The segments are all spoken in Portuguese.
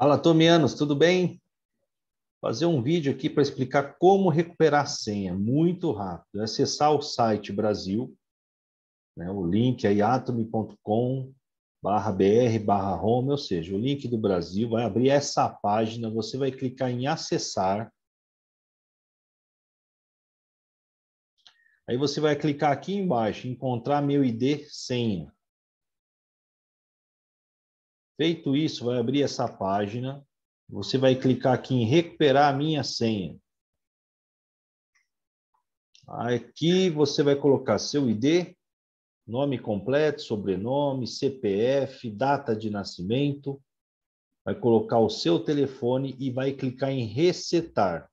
Fala, Tomianos, tudo bem? Fazer um vídeo aqui para explicar como recuperar a senha, muito rápido. É acessar o site Brasil, né, o link aí atomi.com br home, ou seja, o link do Brasil, vai abrir essa página, você vai clicar em acessar, Aí você vai clicar aqui embaixo, encontrar meu ID, senha. Feito isso, vai abrir essa página. Você vai clicar aqui em recuperar a minha senha. Aqui você vai colocar seu ID, nome completo, sobrenome, CPF, data de nascimento. Vai colocar o seu telefone e vai clicar em resetar.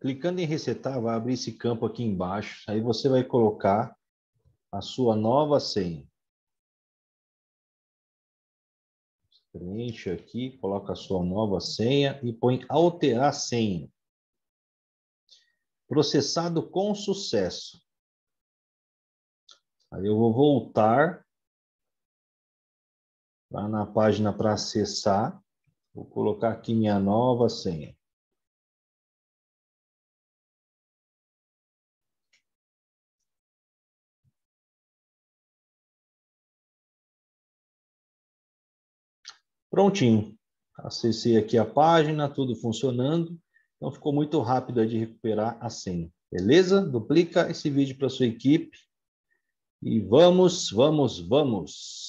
Clicando em resetar, vai abrir esse campo aqui embaixo. Aí você vai colocar a sua nova senha. Preenche aqui, coloca a sua nova senha e põe alterar senha. Processado com sucesso. Aí eu vou voltar lá na página para acessar. Vou colocar aqui minha nova senha. Prontinho. Acessei aqui a página, tudo funcionando. Então ficou muito rápido de recuperar a senha. Beleza? Duplica esse vídeo para sua equipe. E vamos, vamos, vamos!